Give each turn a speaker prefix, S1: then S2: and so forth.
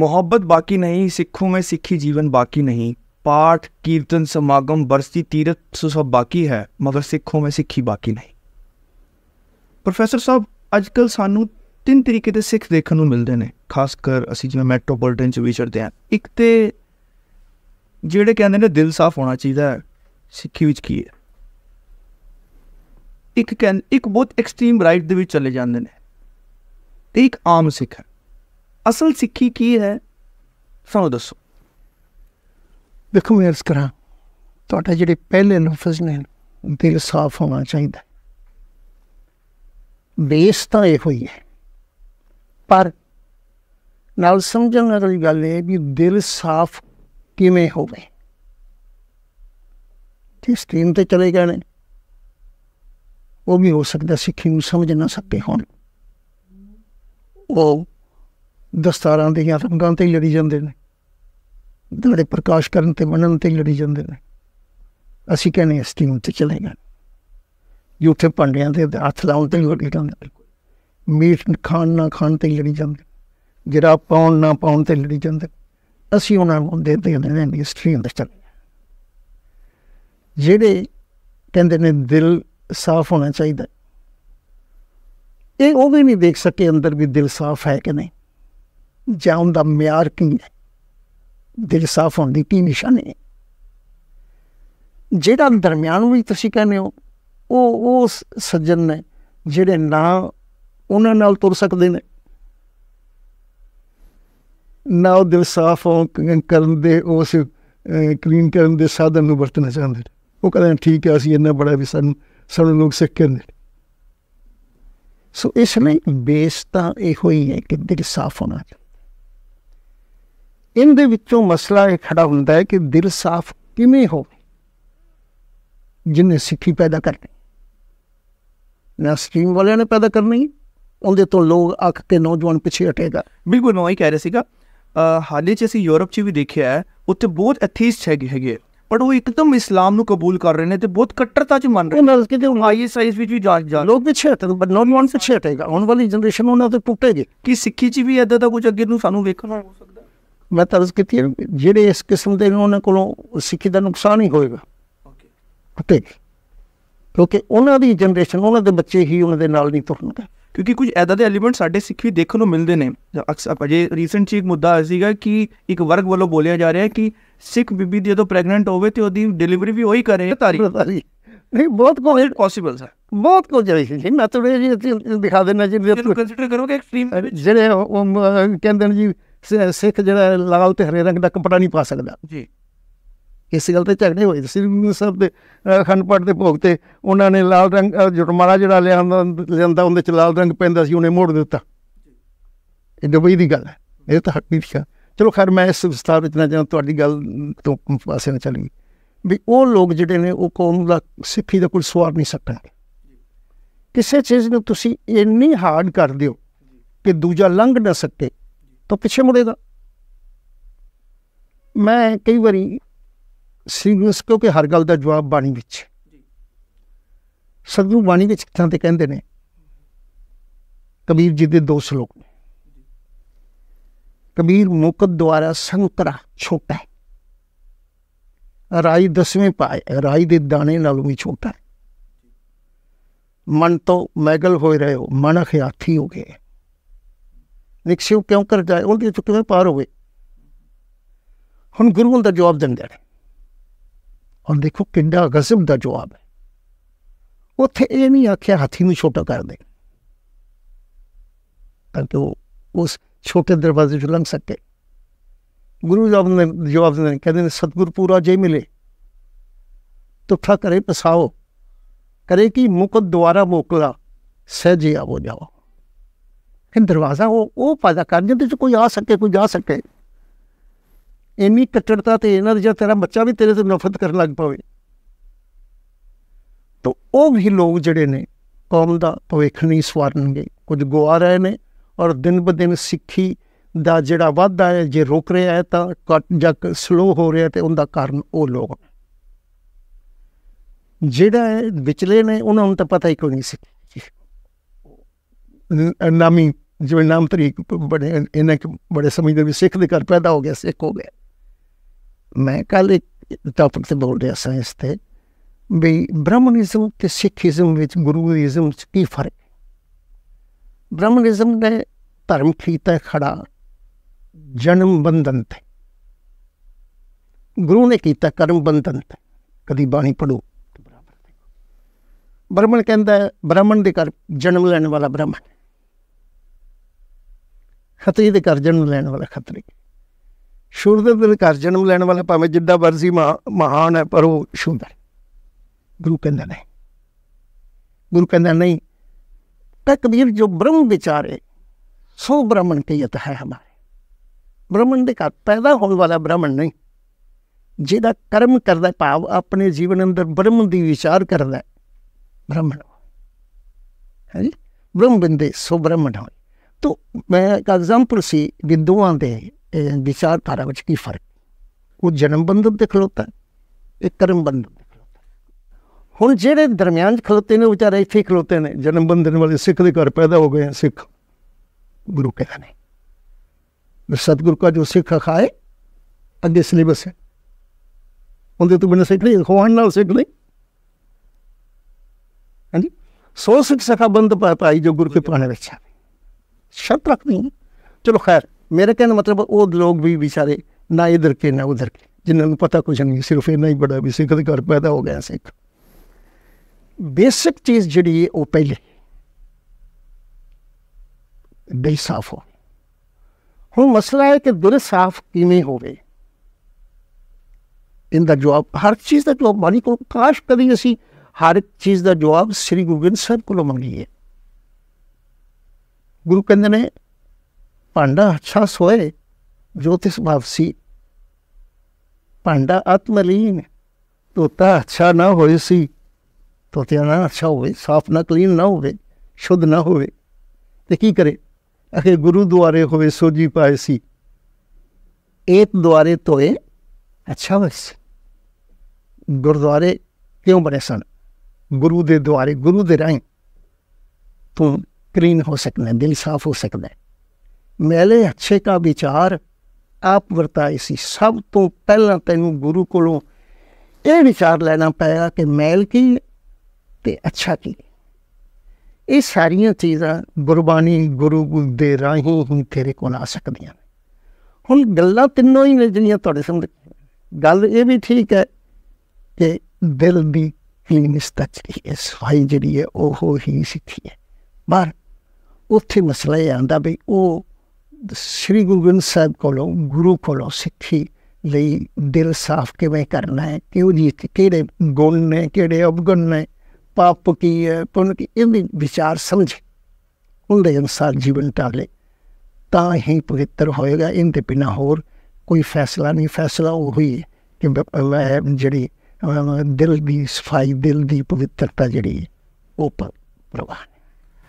S1: ਮੁਹੱਬਤ ਬਾਕੀ ਨਹੀਂ ਸਿੱਖੂ ਮੈਂ ਸਿੱਖੀ ਜੀਵਨ ਬਾਕੀ ਨਹੀਂ ਪਾਠ ਕੀਰਤਨ ਸਮਾਗਮ ਬਰਸਤੀ ਤੀਰਤ ਸਭ ਬਾਕੀ ਹੈ ਮਗਰ मगर ਸਿੱਖੋਂ ਮੈਂ ਸਿੱਖੀ ਬਾਕੀ ਨਹੀਂ ਪ੍ਰੋਫੈਸਰ ਸਾਹਿਬ ਕੱਲ ਸਾਨੂੰ ਤਿੰਨ ਤਰੀਕੇ ਦੇ ਸਿੱਖ ਦੇਖਣ ਨੂੰ ਮਿਲਦੇ ਨੇ ਖਾਸ ਕਰ ਅਸੀਂ ਜਿਵੇਂ ਮੈਟਰੋਪੋਲਟਨ ਚ ਵਿਚਰਦੇ ਆਂ ਇੱਕ ਤੇ ਜਿਹੜੇ ਕਹਿੰਦੇ ਨੇ ਦਿਲ ਸਾਫ਼ ਹੋਣਾ ਚਾਹੀਦਾ ਹੈ ਸਿੱਖੀ ਵਿੱਚ ਕੀ ਹੈ ਇੱਕ ਇੱਕ ਬਹੁਤ ਐਕਸਟ੍ਰੀਮ ਰਾਈਟ ਦੇ ਵਿੱਚ ਚਲੇ ਜਾਂਦੇ ਨੇ ਤੇ ਇੱਕ ਆਮ ਸਿੱਖ ਹੈ ਅਸਲ ਸਿੱਖੀ ਕੀ ਹੈ ਸਾਨੂੰ ਦੱਸੋ
S2: ਦੇਖੋ ਮੈਂ ਅਰਜ਼ ਕਰਾਂ ਤੁਹਾਡਾ ਜਿਹੜੇ ਪਹਿਲੇ ਨਫਸ ਨੇ ਦਿਲ ਸਾਫ਼ ਹੋਣਾ ਚਾਹੀਦਾ ਬੇਸ ਤਾਂ ਇਹ ਹੋਈ ਹੈ ਪਰ ਨਾਲ ਸਮਝਣ ਵਾਲੀ ਗੱਲ ਇਹ ਵੀ ਦਿਲ ਸਾਫ਼ ਕਿਵੇਂ ਹੋਵੇ ਜੇ ਸਟ੍ਰੀਮ ਤੇ ਚਲੇ ਗਏ ਨੇ ਉਹ ਵੀ ਹੋ ਸਕਦਾ ਸਿੱਖੀ ਨੂੰ ਸਮਝ ਨਾ ਸਕੇ ਹੋਣ ਉਹ ਦਸਤਾਰਾਂ ਦੀਆਂ ਰੰਗਾਂ ਤੇ ਲੜੀ ਜਾਂਦੇ ਨੇ ਦੜੇ ਪ੍ਰਕਾਸ਼ ਕਰਨ ਤੇ ਮੰਨਣ ਤੇ ਲੜੀ ਜਾਂਦੇ ਨੇ ਅਸੀਂ ਕਹਿੰਦੇ ਇਸ ਟੀਮ ਤੇ ਚਲੇਗਾ ਯੂਥੇ ਪੰਡਿਆਂ ਦੇ ਹੱਥ ਲਾਉਣ ਤੇ ਲੜੀ ਜਾਂਦੇ ਮੀਟ ਖਾਣ ਨਾ ਖਾਣ ਤੇ ਲੜੀ ਜਾਂਦੇ ਜਿਹੜਾ ਪਾਉਣ ਨਾ ਪਾਉਣ ਤੇ ਲੜੀ ਜਾਂਦੇ ਅਸੀਂ ਉਹਨਾਂ ਨੂੰ ਦੇ ਦੇ ਨੇ ਇਸ ਟੀਮ ਦੇ ਚੱਲ ਜਿਹੜੇ ਕਹਿੰਦੇ ਨੇ ਦਿਲ ਸਾਫ਼ ਹੋਣਾ ਚਾਹੀਦਾ ਇਹ ਉਹ ਵੀ ਨਹੀਂ ਦੇਖ ਸਕੇ ਅੰਦਰ ਵੀ ਦਿਲ ਸਾਫ਼ ਹੈ ਕਿ ਨਹੀਂ ਜਾਨ ਦਾ ਮਿਆਰ ਕੀ ਹੈ ਦਿਲ ਸਾਫ ਹੋਣ ਦੀ ਕੀ ਨਿਸ਼ਾਨੀ ਹੈ ਜਿਹੜਾ ਦਰਮਿਆਨ ਵੀ ਤੁਸੀਂ ਕਹਿੰਦੇ ਹੋ ਉਹ ਉਹ ਸੱਜਣ ਨੇ ਜਿਹੜੇ ਨਾ ਉਹਨਾਂ ਨਾਲ ਤੁਰ ਸਕਦੇ ਨੇ ਨਾ ਉਹ ਦਿਲ ਸਾਫ ਕਰਨ ਦੇ ਉਸ ਕਲੀਨ ਕਰਨ ਦੇ ਸਾਧਨ ਨੂੰ ਵਰਤਣਾ ਚਾਹੁੰਦੇ ਉਹ ਕਹਿੰਦੇ ਠੀਕ ਹੈ ਅਸੀਂ ਇੰਨਾ ਬੜਾ ਵੀ ਸਾਨੂੰ ਸਾਨੂੰ ਲੋਕ ਸਿੱਖ ਕਹਿੰਦੇ ਸੋ ਇਸ ਲਈ ਬੇਸ ਤਾਂ ਇਹੋ ਹੀ ਹੈ ਕਿ ਦਿਲ ਸਾਫ ਹੋਣਾ ਚਾਹੀਦਾ ਇਹਦੇ ਵਿੱਚੋਂ ਮਸਲਾ ਇਹ ਖੜਾ ਹੁੰਦਾ ਹੈ ਕਿ ਦਿਲ ਸਾਫ਼ ਕਿਵੇਂ ਹੋਵੇ ਜਿੰਨੇ ਸਿੱਖੀ ਪੈਦਾ ਕਰਨੀ ਨਾ
S1: ਸਟ੍ਰੀਮ ਵਾਲਿਆਂ ਨੇ ਪੈਦਾ ਕਰਨੀ ਉਹਦੇ ਤੋਂ ਲੋਕ ਅੱਖ ਤੇ ਨੌਜਵਾਨ ਪਿੱਛੇ ਹਟੇਗਾ ਬਿਲਕੁਲ ਮੈਂ ਉਹੀ ਕਹਿ ਰਿਹਾ ਸੀਗਾ ਹਾਲੇ ਚ ਅਸੀਂ ਯੂਰਪ ਚ ਵੀ ਦੇਖਿਆ ਹੈ ਉੱਥੇ ਬਹੁਤ ਐਥੀਸਟ ਹੈਗੇ ਹੈਗੇ ਪਰ ਉਹ ਇੱਕਦਮ ਇਸਲਾਮ ਨੂੰ ਕਬੂਲ ਕਰ ਰਹੇ ਨੇ ਤੇ ਬਹੁਤ ਕੱਟੜਤਾ ਚ ਮੰਨ ਰਹੇ ਨੇ ਉਹਨਾਂ ਕਿਤੇ ਆਈਐਸਆਈਐਸ ਵਿੱਚ ਵੀ ਜਾਣ ਜਾ ਲੋਕ ਪਿੱਛੇ ਹਟੇ ਬਟ ਨੌਜਵਾਨ ਪਿੱਛੇ ਹਟੇਗਾ ਆਉਣ ਵਾਲੀ ਜਨਰੇਸ਼ਨ ਉਹਨਾਂ ਤੇ ਟੁੱਟੇਗੀ ਕਿ ਸਿੱਖੀ ਚ ਵੀ ਇਦਾਂ ਦਾ ਕੁਝ ਅੱਗੇ ਨੂੰ
S2: ਸਾਨੂੰ ਵੇਖਣਾ ਹੋ ਸਕਦਾ ਮੈਂ ਤਰਜ਼ ਕੀਤੀ ਜਿਹੜੇ ਇਸ ਕਿਸਮ ਦੇ ਨੇ ਉਹਨਾਂ ਕੋਲੋਂ ਸਿੱਖੀ ਦਾ ਨੁਕਸਾਨ ਹੀ ਹੋਏਗਾ ਓਕੇ ਕਿਉਂਕਿ ਉਹਨਾਂ ਦੀ ਜਨਰੇਸ਼ਨ ਉਹਨਾਂ ਦੇ ਬੱਚੇ ਹੀ
S1: ਉਹਨਾਂ ਦੇ ਨਾਲ ਨਹੀਂ ਤੁਰਨਗੇ ਕਿਉਂਕਿ ਕੁਝ ਐਦਾ ਦੇ ਐਲੀਮੈਂਟ ਸਾਡੇ ਸਿੱਖ ਵੀ ਦੇਖਣ ਨੂੰ ਮਿਲਦੇ ਨੇ ਅਕਸਰ ਅਜੇ ਰੀਸੈਂਟ ਚੀਕ ਮੁੱਦਾ ਆਇਆ ਸੀਗਾ ਕਿ ਇੱਕ ਵਰਗ ਵੱਲੋਂ ਬੋਲਿਆ ਜਾ ਰਿਹਾ ਹੈ ਕਿ ਸਿੱਖ ਬੀਬੀ ਜਦੋਂ ਪ੍ਰੈਗਨੈਂਟ ਹੋਵੇ ਤੇ ਉਹਦੀ ਡਿਲੀਵਰੀ ਵੀ ਉਹੀ ਕਰੇ ਤਾਰੀ ਨਹੀਂ ਬਹੁਤ ਕੋਈ ਪੋਸੀਬਲ ਸਰ ਬਹੁਤ ਕੁਝ ਹੈ ਜੀ
S2: ਮੈਂ ਤੁਹਾਨੂੰ ਇਹ ਦਿਖਾ ਦੇਣਾ ਜੀ ਕੰਸੀਡਰ ਕਰੋਗੇ ਐਕਸਟ੍ਰੀਮ ਜਿਹੜੇ ਉਹ ਕਹਿੰਦੇ ਨੇ ਜੀ ਸਿੱਖ ਜਿਹੜਾ ਲਾਲ ਤੇ ਹਰੇ ਰੰਗ ਦਾ ਕੱਪੜਾ ਨਹੀਂ ਪਾ ਸਕਦਾ ਜੀ ਇਸ ਗੱਲ ਤੇ ਝਗੜੇ ਹੋਏ ਸ੍ਰੀ ਨੂੰ ਸਾਹਿਬ ਦੇ ਖੰਡਪਾਟ ਦੇ ਭੋਗ ਤੇ ਉਹਨਾਂ ਨੇ ਲਾਲ ਰੰਗ ਜੁਟਮਾਰਾ ਜਿਹੜਾ ਲਿਆਂਦਾ ਲਿਆਂਦਾ ਉਹਦੇ ਚ ਲਾਲ ਰੰਗ ਪੈਂਦਾ ਸੀ ਉਹਨੇ ਮੋੜ ਦਿੱਤਾ ਇਹ ਦੁਬਈ ਦੀ ਗੱਲ ਹੈ ਇਹ ਤਾਂ ਹੱਕ ਨਹੀਂ ਸੀ ਚਲੋ ਖੈਰ ਮੈਂ ਇਸ ਵਿਸਥਾਰ ਵਿੱਚ ਨਾ ਜਾਣਾ ਤੁਹਾਡੀ ਗੱਲ ਤੋਂ ਪਾਸੇ ਨਾ ਚੱਲੀ ਵੀ ਉਹ ਲੋਕ ਜਿਹੜੇ ਨੇ ਉਹ ਕੌਮ ਦਾ ਸਿੱਖੀ ਦਾ ਕੋਈ ਸਵਾਰ ਨਹੀਂ ਸਕਣਗੇ ਕਿਸੇ ਚੀਜ਼ ਨੂੰ ਤੁਸੀਂ ਇੰਨੀ ਹਾਰਡ ਕਰ ਦਿਓ ਕਿ ਦੂਜਾ ਲੰਘ ਨਾ ਸਕੇ तो पीछे ਦਾ ਮੈਂ ਕਈ ਵਾਰੀ ਸੀਰੀਅਸ ਕਿਉਂਕਿ ਹਰ ਗੱਲ ਦਾ ਜਵਾਬ ਬਾਣੀ ਵਿੱਚ ਸਤਿਗੁਰੂ ਬਾਣੀ ਵਿੱਚ ਕਿਥਾਂ ਤੇ ਕਹਿੰਦੇ ਨੇ ਕਬੀਰ ਜੀ ਦੇ ਦੋ ਸ਼ਲੋਕ ਕਬੀਰ ਮੁਕਤ ਦੁਆਰਾ ਸੰਤਰਾ ਛੋਟਾ ਹੈ ਰਾਈ ਦਸਵੇਂ ਪਾਏ ਰਾਈ ਦੇ ਦਾਣੇ ਨਾਲੋਂ ਵੀ ਛੋਟਾ ਹੈ ਮਨ ਤੋਂ ਮੈਗਲ ਹੋਏ ਰਹੇ ਹੋ ਮਨ ਖਿਆਥੀ ਹੋ ਗਏ ਨਿਕਸ਼ਿਵ ਕਿਉਂ ਕਰ ਜਾਏ ਉਹਦੇ ਚੋਂ ਕਿਵੇਂ ਪਾਰ ਹੋਵੇ ਹੁਣ ਗੁਰੂ ਦਾ ਜਵਾਬ ਦਿੰਦੇ ਨੇ ਹੁਣ ਦੇਖੋ ਕਿੰਨਾ ਗਜ਼ਬ ਦਾ ਜਵਾਬ ਹੈ ਉੱਥੇ ਇਹ ਨਹੀਂ ਆਖਿਆ ਹਾਥੀ ਨੂੰ ਛੋਟਾ ਕਰ ਦੇ ਤਾਂ ਕਿ ਉਸ ਛੋਟੇ ਦਰਵਾਜ਼ੇ ਚੋਂ ਲੰਘ ਸਕੇ ਗੁਰੂ ਜੀ ਨੇ ਜਵਾਬ ਦਿੰਦੇ ਨੇ ਕਹਿੰਦੇ ਨੇ ਸਤਗੁਰ ਪੂਰਾ ਜੇ ਮਿਲੇ ਤੁਠਾ ਕਰੇ ਪਸਾਓ ਕਰੇ ਕਿ ਮੁਕਤ ਦੁਆਰਾ ਮੋਕਲਾ ਸਹਿਜੇ ਆਵੋ ਜਾਓ कि ਦਰਵਾਜ਼ਾ ਉਹ ਉਹ ਪਾਦਾ ਕਰ ਜਿਹਦੇ ਚ ਕੋਈ ਆ ਸਕੇ ਕੋਈ ਜਾ ਸਕੇ ਇੰਨੀ ਕਟੜਤਾ ਤੇ ਇਹਨਾਂ ਦੇ ਜੇ ਤੇਰਾ ਬੱਚਾ ਵੀ ਤੇਰੇ ਤੋਂ ਨਫ਼ਰਤ ਕਰਨ ਲੱਗ ਪਵੇ ਤਾਂ ਉਹ ਵੀ ਲੋਕ ਜਿਹੜੇ ਨੇ ਕੌਮ ਦਾ ਭਵਿੱਖ ਨਹੀਂ ਸਵਾਰਨਗੇ ਕੁਝ ਗਵਾ ਰਹੇ ਨੇ ਔਰ ਦਿਨ ਬ ਦਿਨ ਸਿੱਖੀ ਦਾ ਜਿਹੜਾ ਵਾਧਾ ਹੈ ਜੇ ਰੁਕ ਰਿਹਾ ਹੈ ਤਾਂ ਕੱਟ ਜਾਂ ਸਲੋ ਹੋ ਰਿਹਾ ਤੇ ਉਹਦਾ ਕਾਰਨ ਉਹ ਲੋਕ ਜਿਹੜਾ ਵਿਚਲੇ ਨੇ ਉਹਨਾਂ ਨੂੰ ਤਾਂ ਪਤਾ ਹੀ ਕੋਈ ਨਹੀਂ ਸੀ ਨਾਮੀ ਜਿਵੇਂ ਨਾਮ ਤਰੀਕ ਬੜੇ ਇਹਨਾਂ ਕਿ ਬੜੇ ਸਮਝਦੇ ਵੀ ਸਿੱਖ ਦੇ ਘਰ ਪੈਦਾ ਹੋ ਗਿਆ ਸਿੱਖ ਹੋ ਗਿਆ ਮੈਂ ਕੱਲ ਇੱਕ ਟਾਪਿਕ ਤੇ ਬੋਲ ਰਿਹਾ ਇਸ ਤੇ ਵੀ ਬ੍ਰਾਹਮਣਿਜ਼ਮ ਤੇ ਸਿੱਖੀਜ਼ਮ ਵਿੱਚ ਗੁਰੂਇਜ਼ਮ ਵਿੱਚ ਕੀ ਫਰਕ ਹੈ ਬ੍ਰਾਹਮਣਿਜ਼ਮ ਨੇ ਧਰਮ ਕੀਤਾ ਖੜਾ ਜਨਮ ਬੰਧਨ ਤੇ ਗੁਰੂ ਨੇ ਕੀਤਾ ਕਰਮ ਬੰਧਨ ਤੇ ਕਦੀ ਬਾਣੀ ਪੜੋ ਬ੍ਰਾਹਮਣ ਕਹਿੰਦਾ ਬ੍ਰਾਹਮਣ ਦੇ ਘਰ ਜਨਮ ਲੈਣ ਵਾਲਾ ਬ੍ਰਾਹਮਣ ਖਤਰੀ ਦੇ ਕਰਜ਼ਣ ਨੂੰ ਲੈਣ ਵਾਲਾ ਖਤਰੀ ਸ਼ੂਦਰ ਦੇ ਕਰਜ਼ਣ ਨੂੰ ਲੈਣ ਵਾਲਾ ਭਾਵੇਂ ਜਿੱਦਾਂ ਵਰਸੀ ਮਹਾਨ ਹੈ ਪਰ ਉਹ ਸ਼ੂਦਰ ਗੁਰੂ ਕਹਿੰਦਾ ਨਹੀਂ ਗੁਰੂ ਕਹਿੰਦਾ ਨਹੀਂ ਤਾਂ ਕਬੀਰ ਜੋ ਬ੍ਰਹਮ ਵਿਚਾਰੇ ਸੋ ਬ੍ਰਹਮਣ ਯਤ ਹੈ ਹਮਾਰੇ ਬ੍ਰਹਮਣ ਦੇ ਘਰ ਪੈਦਾ ਹੋਣ ਵਾਲਾ ਬ੍ਰਹਮਣ ਨਹੀਂ ਜਿਹਦਾ ਕਰਮ ਕਰਦਾ ਭਾਵ ਆਪਣੇ ਜੀਵਨ ਅੰਦਰ ਬ੍ਰਹਮ ਦੀ ਵਿਚਾਰ ਕਰਦਾ ਬ੍ਰਹਮਣ ਹੈ ਬ੍ਰਹਮ ਬਿੰਦੇ ਸੋ ਬ੍ਰਹਮਣ ਹੋਏ तो ਮੈਂ ਇੱਕ ਐਗਜ਼ਾਮਪਲ ਸੀ ਵਿਦਵਾਨ ਦੇ ਵਿਚਾਰਧਾਰਾ ਵਿੱਚ ਕੀ ਫਰਕ ਉਹ ਜਨਮ ਬੰਧਨ ਤੇ ਖਲੋਤਾ ਇਹ ਕਰਮ ਬੰਧਨ ਤੇ ਖਲੋਤਾ ਹੁਣ ਜਿਹੜੇ ਦਰਮਿਆਨ ਖਲੋਤੇ ਨੇ ਵਿਚਾਰੇ ਇੱਥੇ ਖਲੋਤੇ ਨੇ ਜਨਮ ਬੰਧਨ ਵਾਲੇ ਸਿੱਖ ਦੇ ਘਰ ਪੈਦਾ ਹੋ ਗਏ ਸਿੱਖ गुरु कहलाने सतगुरु का जो सिख रखा है अगे सिलेबस है उनके तो बिना सीख नहीं खुआन नाल सीख नहीं हाँ जी सौ सिख सखा बंद पाई जो गुरु के पाने बच्चा शर्त रखती हैं चलो खैर मेरे कहने मतलब वो लोग भी बेचारे ना इधर के ना उधर के जिन्होंने पता कुछ नहीं सिर्फ इन्ना ही बड़ा भी सिख घर पैदा हो गया सिख बेसिक चीज़ जी पहले दिल साफ हो हूँ मसला है कि दिल साफ किमें हो इनका जवाब हर चीज़ का जवाब मालिक को काश कभी असी हर एक चीज़ का जवाब श्री गुरु गोबिंद साहब को मंगिए ਗੁਰੂ ਕਹਿੰਦੇ ਨੇ ਭਾਂਡਾ ਅੱਛਾ ਸੋਏ ਜੋਤਿਸ ਭਾਵਸੀ ਭਾਂਡਾ ਆਤਮਲੀਨ ਤੋਤਾ ਅੱਛਾ ਨਾ ਹੋਏ ਸੀ ਤੋਤੇ ਨਾ ਅੱਛਾ ਹੋਵੇ ਸਾਫ ਨਾ ਕਲੀਨ ਨਾ ਹੋਵੇ ਸ਼ੁੱਧ ਨਾ ਹੋਵੇ ਤੇ ਕੀ ਕਰੇ ਅਖੇ ਗੁਰੂ ਦੁਆਰੇ ਹੋਵੇ ਸੋਜੀ ਪਾਏ ਸੀ ਇਹ ਦੁਆਰੇ ਤੋਏ ਅੱਛਾ ਵਸ ਗੁਰਦੁਆਰੇ ਕਿਉਂ ਬਣੇ ਸਨ ਗੁਰੂ ਦੇ ਦੁਆਰੇ ਗੁਰੂ ਦੇ ਰਾਹੀਂ ਤੂੰ ਕਲੀਨ ਹੋ ਸਕਦਾ ਹੈ ਦਿਲ ਸਾਫ਼ ਹੋ ਸਕਦਾ ਹੈ मैले ਅੱਛੇ ਕਾ ਵਿਚਾਰ ਆਪ ਵਰਤਾਈ ਸੀ ਸਭ ਤੋਂ ਪਹਿਲਾਂ ਤੈਨੂੰ ਗੁਰੂ ਕੋਲੋਂ ਇਹ ਵਿਚਾਰ ਲੈਣਾ ਪਿਆ ਕਿ ਮੈਲ ਕੀ ਤੇ ਅੱਛਾ ਕੀ ਇਹ ਸਾਰੀਆਂ ਚੀਜ਼ਾਂ ਗੁਰਬਾਣੀ ਗੁਰੂ ਦੇ ਰਾਹੀਂ ਹੀ ਤੇਰੇ ਕੋਲ ਆ ਸਕਦੀਆਂ ਹੁਣ ਗੱਲਾਂ ਤਿੰਨੋਂ ਹੀ ਨੇ ਜਿਹੜੀਆਂ ਤੁਹਾਡੇ ਸਾਹਮਣੇ ਗੱਲ ਇਹ ਵੀ ਠੀਕ ਹੈ ਕਿ ਦਿਲ ਦੀ ਕਲੀਨਿਸ ਤੱਕ ਇਸ ਸਫਾਈ ਜਿਹੜੀ ਹੈ ਉਹ ਹੀ ਸਿੱਖੀ ਹੈ ਪਰ ਉੱਥੇ ਮਸਲਾ ਇਹ ਆਂਦਾ ਵੀ ਉਹ ਸ੍ਰੀ ਗੁਰੂ ਗ੍ਰੰਥ ਸਾਹਿਬ ਕੋਲੋਂ ਗੁਰੂ ਕੋਲੋਂ ਸਿੱਖੀ ਲਈ ਦਿਲ ਸਾਫ਼ ਕਿਵੇਂ ਕਰਨਾ ਹੈ ਕਿ ਉਹ ਜੀ ਕਿਹੜੇ ਗੁਣ ਨੇ ਕਿਹੜੇ ਅਵਗੁਣ ਨੇ ਪਾਪ ਕੀ ਹੈ ਪੁੰਨ ਕੀ ਵੀ ਵਿਚਾਰ ਸਮਝੇ ਉਹਦੇ ਅਨਸਾਰ ਜੀਵਨ ਟਾਲੇ ਤਾਂ ਹੀ ਪਵਿੱਤਰ ਹੋਏਗਾ ਇਹਦੇ ਬਿਨਾ ਹੋਰ ਕੋਈ ਫੈਸਲਾ ਨਹੀਂ ਫੈਸਲਾ ਉਹ ਹੀ ਕਿ ਮੈਂ ਜਿਹੜੀ ਦਿਲ ਦੀ ਸਫਾਈ ਦਿਲ ਦੀ ਪਵਿੱਤਰਤਾ ਜਿਹੜੀ ਉਹ ਪ੍ਰਵਾਹ